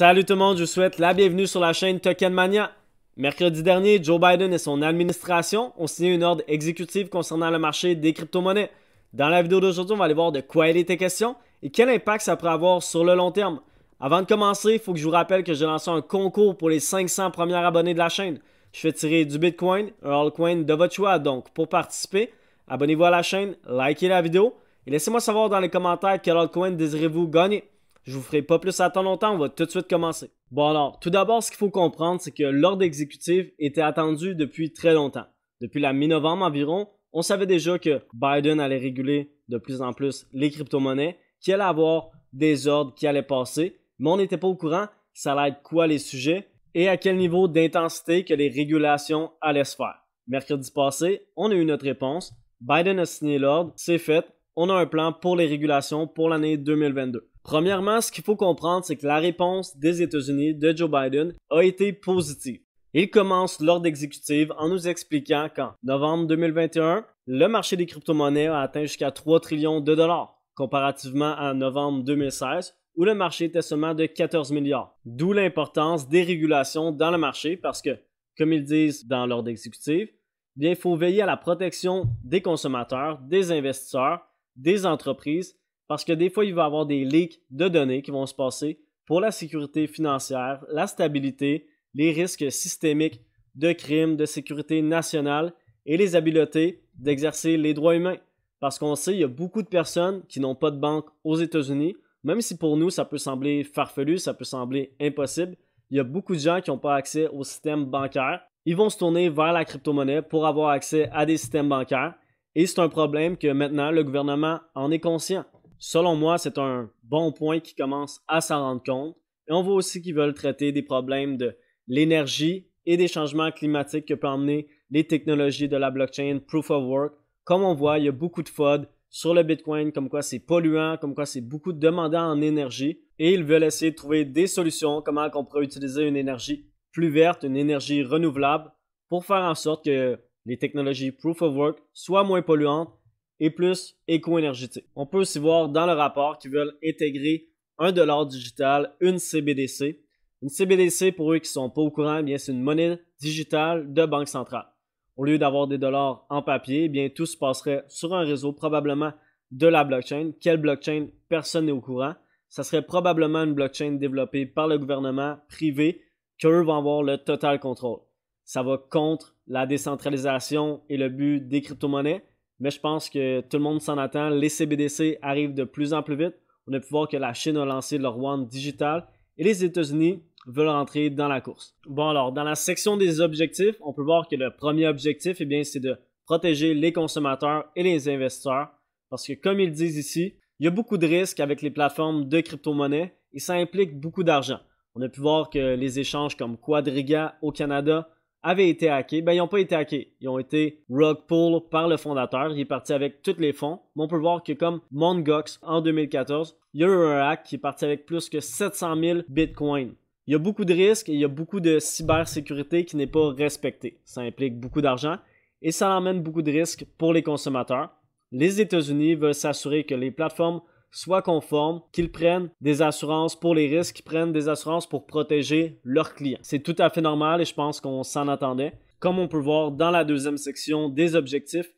Salut tout le monde, je vous souhaite la bienvenue sur la chaîne Tokenmania. Mercredi dernier, Joe Biden et son administration ont signé une ordre exécutive concernant le marché des crypto-monnaies. Dans la vidéo d'aujourd'hui, on va aller voir de quoi il était question et quel impact ça pourrait avoir sur le long terme. Avant de commencer, il faut que je vous rappelle que j'ai lancé un concours pour les 500 premiers abonnés de la chaîne. Je fais tirer du Bitcoin, un altcoin de votre choix. Donc, pour participer, abonnez-vous à la chaîne, likez la vidéo et laissez-moi savoir dans les commentaires quel altcoin désirez-vous gagner. Je vous ferai pas plus attendre longtemps, on va tout de suite commencer. Bon alors, tout d'abord, ce qu'il faut comprendre, c'est que l'ordre exécutif était attendu depuis très longtemps. Depuis la mi-novembre environ, on savait déjà que Biden allait réguler de plus en plus les crypto-monnaies, qu'il allait avoir des ordres qui allaient passer, mais on n'était pas au courant ça allait être quoi les sujets et à quel niveau d'intensité que les régulations allaient se faire. Mercredi passé, on a eu notre réponse. Biden a signé l'ordre, c'est fait, on a un plan pour les régulations pour l'année 2022. Premièrement, ce qu'il faut comprendre, c'est que la réponse des États-Unis de Joe Biden a été positive. Il commence l'ordre exécutif en nous expliquant qu'en novembre 2021, le marché des crypto-monnaies a atteint jusqu'à 3 trillions de dollars, comparativement à novembre 2016, où le marché était seulement de 14 milliards. D'où l'importance des régulations dans le marché parce que, comme ils disent dans l'ordre exécutif, il faut veiller à la protection des consommateurs, des investisseurs, des entreprises parce que des fois, il va y avoir des leaks de données qui vont se passer pour la sécurité financière, la stabilité, les risques systémiques de crimes de sécurité nationale et les habiletés d'exercer les droits humains. Parce qu'on sait, il y a beaucoup de personnes qui n'ont pas de banque aux États-Unis, même si pour nous, ça peut sembler farfelu, ça peut sembler impossible. Il y a beaucoup de gens qui n'ont pas accès au système bancaire. Ils vont se tourner vers la crypto-monnaie pour avoir accès à des systèmes bancaires. Et c'est un problème que maintenant, le gouvernement en est conscient. Selon moi, c'est un bon point qui commence à s'en rendre compte. Et on voit aussi qu'ils veulent traiter des problèmes de l'énergie et des changements climatiques que peuvent emmener les technologies de la blockchain Proof of Work. Comme on voit, il y a beaucoup de FOD sur le Bitcoin, comme quoi c'est polluant, comme quoi c'est beaucoup demandant en énergie. Et ils veulent essayer de trouver des solutions, comment on pourrait utiliser une énergie plus verte, une énergie renouvelable, pour faire en sorte que les technologies Proof of Work soient moins polluantes et plus éco-énergétique. On peut aussi voir dans le rapport qu'ils veulent intégrer un dollar digital, une CBDC. Une CBDC, pour eux qui ne sont pas au courant, eh bien c'est une monnaie digitale de banque centrale. Au lieu d'avoir des dollars en papier, eh bien tout se passerait sur un réseau, probablement de la blockchain. Quelle blockchain Personne n'est au courant. Ça serait probablement une blockchain développée par le gouvernement privé qu'eux vont avoir le total contrôle. Ça va contre la décentralisation et le but des crypto-monnaies. Mais je pense que tout le monde s'en attend. Les CBDC arrivent de plus en plus vite. On a pu voir que la Chine a lancé leur One digital et les États-Unis veulent rentrer dans la course. Bon alors, dans la section des objectifs, on peut voir que le premier objectif, eh bien, c'est de protéger les consommateurs et les investisseurs. Parce que comme ils disent ici, il y a beaucoup de risques avec les plateformes de crypto monnaie et ça implique beaucoup d'argent. On a pu voir que les échanges comme Quadriga au Canada avaient été hackés. Ben, ils n'ont pas été hackés. Ils ont été rug par le fondateur. Il est parti avec tous les fonds. Mais on peut voir que comme Mongox en 2014, il y a eu un hack qui est parti avec plus que 700 000 bitcoins. Il y a beaucoup de risques et il y a beaucoup de cybersécurité qui n'est pas respectée. Ça implique beaucoup d'argent et ça emmène beaucoup de risques pour les consommateurs. Les États-Unis veulent s'assurer que les plateformes Soit conformes, qu'ils prennent des assurances pour les risques, qu'ils prennent des assurances pour protéger leurs clients. C'est tout à fait normal et je pense qu'on s'en attendait. Comme on peut voir dans la deuxième section des objectifs,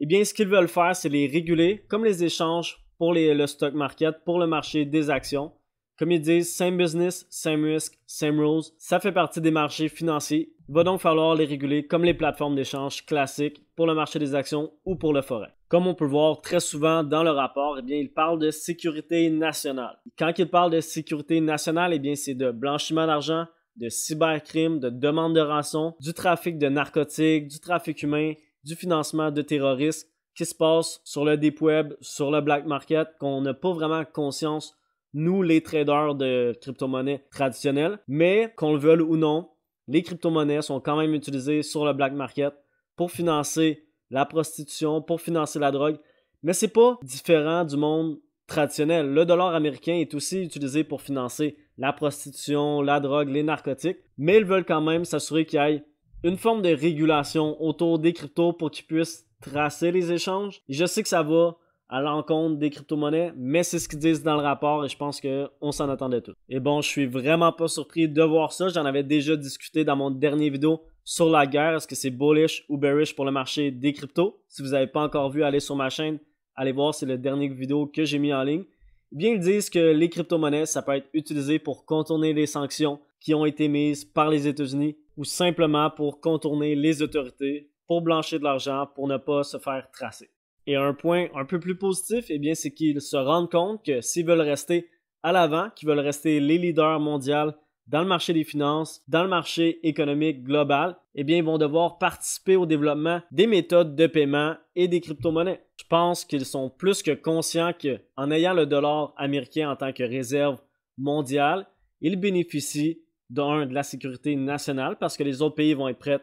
eh bien, ce qu'ils veulent faire, c'est les réguler, comme les échanges pour le stock market, pour le marché des actions. Comme ils disent, same business, same risk, same rules. Ça fait partie des marchés financiers. Il va donc falloir les réguler comme les plateformes d'échange classiques pour le marché des actions ou pour le forêt. Comme on peut voir très souvent dans le rapport, eh bien, il parle de sécurité nationale. Quand il parle de sécurité nationale, eh bien, c'est de blanchiment d'argent, de cybercrime, de demande de rançon, du trafic de narcotiques, du trafic humain, du financement de terroristes qui se passe sur le deep web, sur le black market, qu'on n'a pas vraiment conscience, nous les traders de crypto-monnaies traditionnelles, mais qu'on le veuille ou non, les crypto-monnaies sont quand même utilisées sur le black market pour financer la prostitution, pour financer la drogue. Mais c'est pas différent du monde traditionnel. Le dollar américain est aussi utilisé pour financer la prostitution, la drogue, les narcotiques, mais ils veulent quand même s'assurer qu'il y ait une forme de régulation autour des cryptos pour qu'ils puissent tracer les échanges. Et je sais que ça va à l'encontre des crypto-monnaies, mais c'est ce qu'ils disent dans le rapport et je pense qu'on s'en attendait tout. Et bon, je suis vraiment pas surpris de voir ça. J'en avais déjà discuté dans mon dernier vidéo sur la guerre. Est-ce que c'est bullish ou bearish pour le marché des cryptos? Si vous n'avez pas encore vu, allez sur ma chaîne, allez voir, c'est le dernier vidéo que j'ai mis en ligne. Eh bien, ils disent que les crypto-monnaies, ça peut être utilisé pour contourner les sanctions qui ont été mises par les États-Unis ou simplement pour contourner les autorités, pour blanchir de l'argent, pour ne pas se faire tracer. Et un point un peu plus positif, eh bien, c'est qu'ils se rendent compte que s'ils veulent rester à l'avant, qu'ils veulent rester les leaders mondiaux dans le marché des finances, dans le marché économique global, eh bien, ils vont devoir participer au développement des méthodes de paiement et des crypto-monnaies. Je pense qu'ils sont plus que conscients qu'en ayant le dollar américain en tant que réserve mondiale, ils bénéficient d'un de la sécurité nationale parce que les autres pays vont être prêts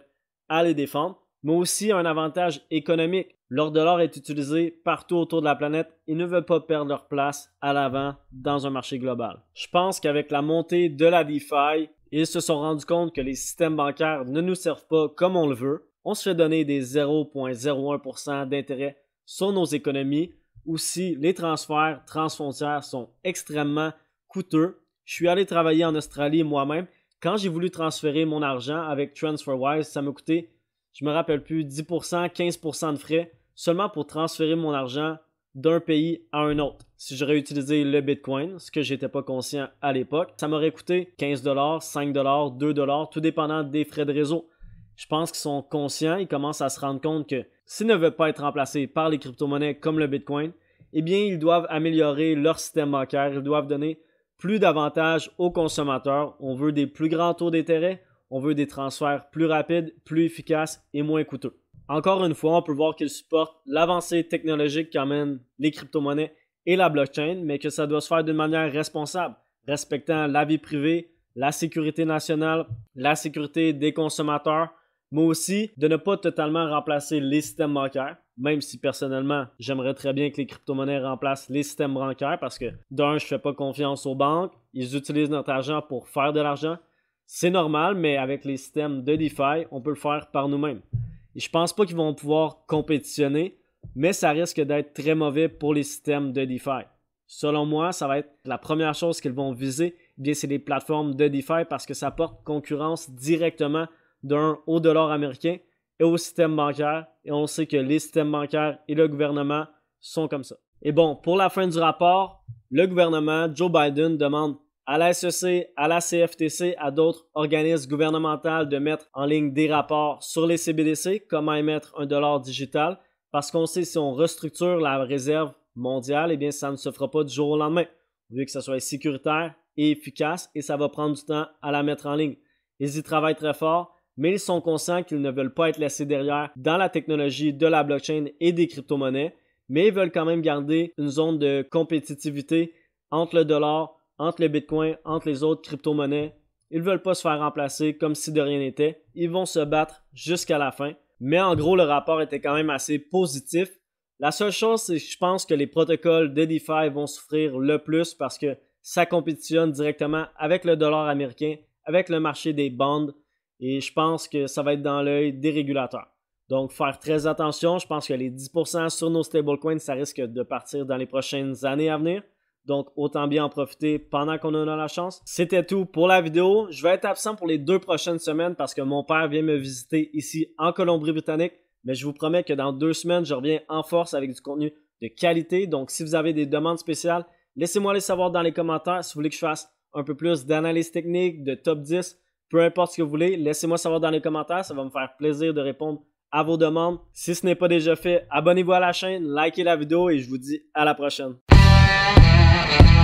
à les défendre, mais aussi un avantage économique. Leur dollar est utilisé partout autour de la planète Ils ne veulent pas perdre leur place à l'avant dans un marché global. Je pense qu'avec la montée de la DeFi, ils se sont rendus compte que les systèmes bancaires ne nous servent pas comme on le veut. On se fait donner des 0,01% d'intérêt sur nos économies. si les transferts transfrontières sont extrêmement coûteux. Je suis allé travailler en Australie moi-même. Quand j'ai voulu transférer mon argent avec TransferWise, ça m'a coûté, je me rappelle plus, 10%, 15% de frais seulement pour transférer mon argent d'un pays à un autre. Si j'aurais utilisé le Bitcoin, ce que n'étais pas conscient à l'époque, ça m'aurait coûté 15 dollars, 5 dollars, 2 dollars, tout dépendant des frais de réseau. Je pense qu'ils sont conscients, ils commencent à se rendre compte que s'ils ne veulent pas être remplacés par les crypto-monnaies comme le Bitcoin, eh bien, ils doivent améliorer leur système bancaire, ils doivent donner plus d'avantages aux consommateurs. On veut des plus grands taux d'intérêt, on veut des transferts plus rapides, plus efficaces et moins coûteux. Encore une fois, on peut voir qu'il supporte l'avancée technologique qu'amènent les crypto-monnaies et la blockchain, mais que ça doit se faire d'une manière responsable, respectant la vie privée, la sécurité nationale, la sécurité des consommateurs, mais aussi de ne pas totalement remplacer les systèmes bancaires, même si personnellement, j'aimerais très bien que les crypto-monnaies remplacent les systèmes bancaires parce que d'un, je ne fais pas confiance aux banques, ils utilisent notre argent pour faire de l'argent. C'est normal, mais avec les systèmes de DeFi, on peut le faire par nous-mêmes. Je pense pas qu'ils vont pouvoir compétitionner, mais ça risque d'être très mauvais pour les systèmes de DeFi. Selon moi, ça va être la première chose qu'ils vont viser, eh bien c'est les plateformes de DeFi parce que ça porte concurrence directement d'un au dollar américain et au système bancaire. Et on sait que les systèmes bancaires et le gouvernement sont comme ça. Et bon, pour la fin du rapport, le gouvernement, Joe Biden, demande à la SEC, à la CFTC, à d'autres organismes gouvernementaux de mettre en ligne des rapports sur les CBDC, comment émettre un dollar digital, parce qu'on sait si on restructure la réserve mondiale, eh bien ça ne se fera pas du jour au lendemain. Vu que ça soit sécuritaire et efficace, et ça va prendre du temps à la mettre en ligne. Ils y travaillent très fort, mais ils sont conscients qu'ils ne veulent pas être laissés derrière dans la technologie de la blockchain et des crypto-monnaies, mais ils veulent quand même garder une zone de compétitivité entre le dollar entre le Bitcoin, entre les autres crypto-monnaies. Ils ne veulent pas se faire remplacer comme si de rien n'était. Ils vont se battre jusqu'à la fin. Mais en gros, le rapport était quand même assez positif. La seule chose, c'est que je pense que les protocoles de DeFi vont souffrir le plus parce que ça compétitionne directement avec le dollar américain, avec le marché des bandes. Et je pense que ça va être dans l'œil des régulateurs. Donc, faire très attention. Je pense que les 10% sur nos stablecoins, ça risque de partir dans les prochaines années à venir. Donc, autant bien en profiter pendant qu'on en a la chance. C'était tout pour la vidéo. Je vais être absent pour les deux prochaines semaines parce que mon père vient me visiter ici en Colombie-Britannique. Mais je vous promets que dans deux semaines, je reviens en force avec du contenu de qualité. Donc, si vous avez des demandes spéciales, laissez-moi les savoir dans les commentaires. Si vous voulez que je fasse un peu plus d'analyse technique, de top 10, peu importe ce que vous voulez, laissez-moi savoir dans les commentaires. Ça va me faire plaisir de répondre à vos demandes. Si ce n'est pas déjà fait, abonnez-vous à la chaîne, likez la vidéo et je vous dis à la prochaine. Thank mm-hmm. you.